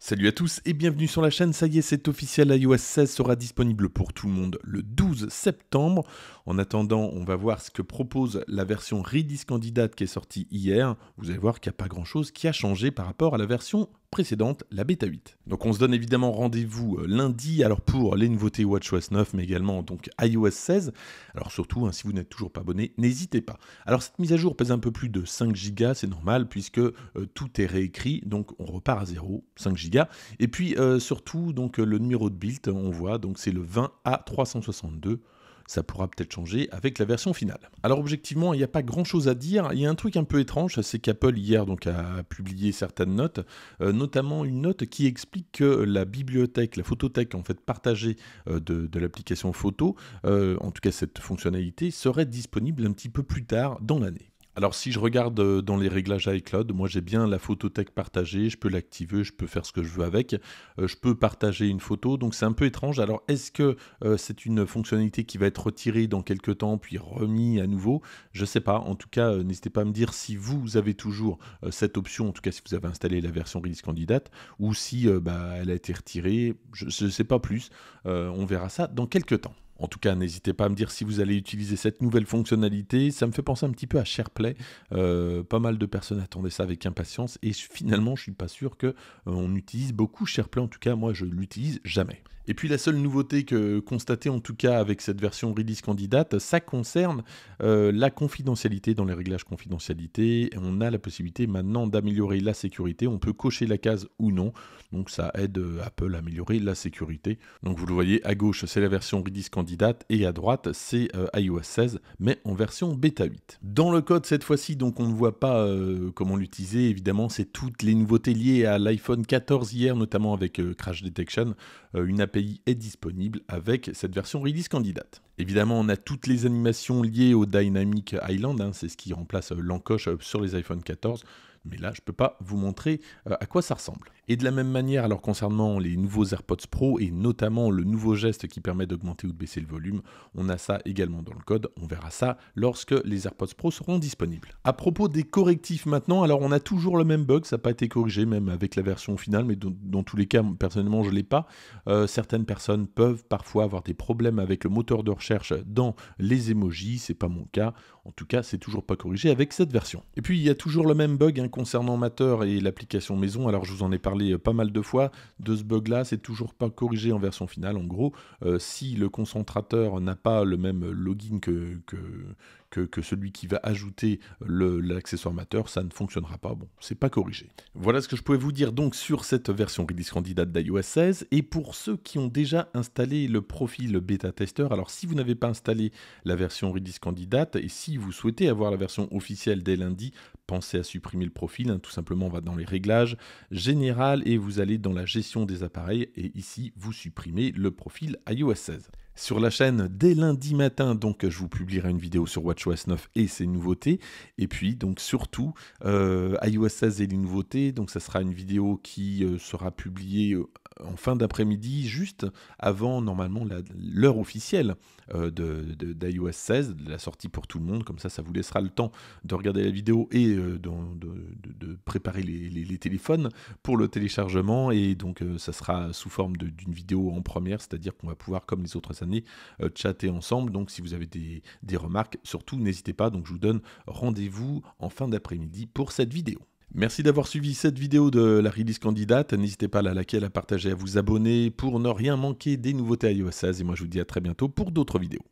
Salut à tous et bienvenue sur la chaîne, ça y est cet officiel, iOS 16 sera disponible pour tout le monde le 12 septembre. En attendant, on va voir ce que propose la version Redis Candidate qui est sortie hier. Vous allez voir qu'il n'y a pas grand chose qui a changé par rapport à la version précédente, la bêta 8. Donc on se donne évidemment rendez-vous euh, lundi alors pour les nouveautés WatchOS 9 mais également donc iOS 16. Alors surtout hein, si vous n'êtes toujours pas abonné, n'hésitez pas. Alors cette mise à jour pèse un peu plus de 5 Go, c'est normal puisque euh, tout est réécrit donc on repart à 0, 5 Go et puis euh, surtout donc le numéro de build, on voit donc c'est le 20 A362 ça pourra peut-être changer avec la version finale. Alors objectivement, il n'y a pas grand-chose à dire. Il y a un truc un peu étrange, c'est qu'Apple hier donc a publié certaines notes, euh, notamment une note qui explique que la bibliothèque, la photothèque en fait partagée euh, de l'application photo, euh, en tout cas cette fonctionnalité, serait disponible un petit peu plus tard dans l'année. Alors si je regarde euh, dans les réglages iCloud, moi j'ai bien la photothèque partagée, je peux l'activer, je peux faire ce que je veux avec, euh, je peux partager une photo, donc c'est un peu étrange. Alors est-ce que euh, c'est une fonctionnalité qui va être retirée dans quelques temps puis remise à nouveau Je ne sais pas. En tout cas, n'hésitez pas à me dire si vous avez toujours cette option, en tout cas si vous avez installé la version release candidate, ou si bah, elle a été retirée. Je ne sais pas plus. on verra ça dans quelques temps. En tout cas, n'hésitez pas à me dire si vous allez utiliser cette nouvelle fonctionnalité. Ça me fait penser un petit peu à SharePlay. Euh, pas mal de personnes attendaient ça avec impatience et finalement, je ne suis pas sûr qu'on euh, utilise beaucoup SharePlay. En tout cas, moi, je ne l'utilise jamais. Et puis la seule nouveauté que constater, en tout cas avec cette version release candidate, ça concerne euh, la confidentialité dans les réglages confidentialité. On a la possibilité maintenant d'améliorer la sécurité. On peut cocher la case ou non. Donc ça aide Apple à améliorer la sécurité. Donc vous le voyez à gauche, c'est la version release candidate et à droite c'est euh, iOS 16 mais en version bêta 8. Dans le code cette fois-ci donc on ne voit pas euh, comment l'utiliser évidemment c'est toutes les nouveautés liées à l'iPhone 14 hier notamment avec euh, Crash Detection, une API est disponible avec cette version release candidate. Évidemment on a toutes les animations liées au Dynamic Island, hein, c'est ce qui remplace l'encoche sur les iPhone 14 mais là, je ne peux pas vous montrer euh, à quoi ça ressemble. Et de la même manière, alors concernant les nouveaux AirPods Pro et notamment le nouveau geste qui permet d'augmenter ou de baisser le volume, on a ça également dans le code. On verra ça lorsque les AirPods Pro seront disponibles. À propos des correctifs maintenant, alors on a toujours le même bug, ça n'a pas été corrigé même avec la version finale, mais dans, tous les cas, personnellement, je ne l'ai pas. Euh, certaines personnes peuvent parfois avoir des problèmes avec le moteur de recherche dans les emojis, n'est pas mon cas. En tout cas, c'est toujours pas corrigé avec cette version. Et puis il y a toujours le même bug hein, concernant Matter et l'application maison, alors je vous en ai parlé euh, pas mal de fois, de ce bug-là, c'est toujours pas corrigé en version finale. En gros, euh, si le concentrateur n'a pas le même login que, que, celui qui va ajouter l'accessoire amateur, ça ne fonctionnera pas. Bon, c'est pas corrigé. Voilà ce que je pouvais vous dire donc sur cette version Redis candidate d'iOS 16. Et pour ceux qui ont déjà installé le profil bêta tester, alors si vous n'avez pas installé la version Redis candidate et si vous souhaitez avoir la version officielle dès lundi, pensez à supprimer le profil. Hein. tout simplement, on va dans les réglages général, et vous allez dans la gestion des appareils. Et ici, vous supprimez le profil iOS 16 sur la chaîne dès lundi matin. Donc, je vous publierai une vidéo sur WatchOS 9 et ses nouveautés. Et puis, donc, surtout, euh, iOS 16 et les nouveautés. Donc, ça sera une vidéo qui euh, sera publiée euh, en fin d'après-midi, juste avant normalement l'heure officielle d'iOS 16, de la sortie pour tout le monde. Comme ça, ça vous laissera le temps de regarder la vidéo et de, préparer les, téléphones pour le téléchargement et donc euh, ça sera sous forme d'une vidéo en première, c'est-à-dire qu'on va pouvoir comme les autres années euh, chatter ensemble. Donc si vous avez des, remarques, surtout n'hésitez pas. Donc je vous donne rendez-vous en fin d'après-midi pour cette vidéo. Merci d'avoir suivi cette vidéo de la release candidate. N'hésitez pas à la liker, à la partager, à vous abonner pour ne rien manquer des nouveautés iOS 16. Et moi, je vous dis à très bientôt pour d'autres vidéos.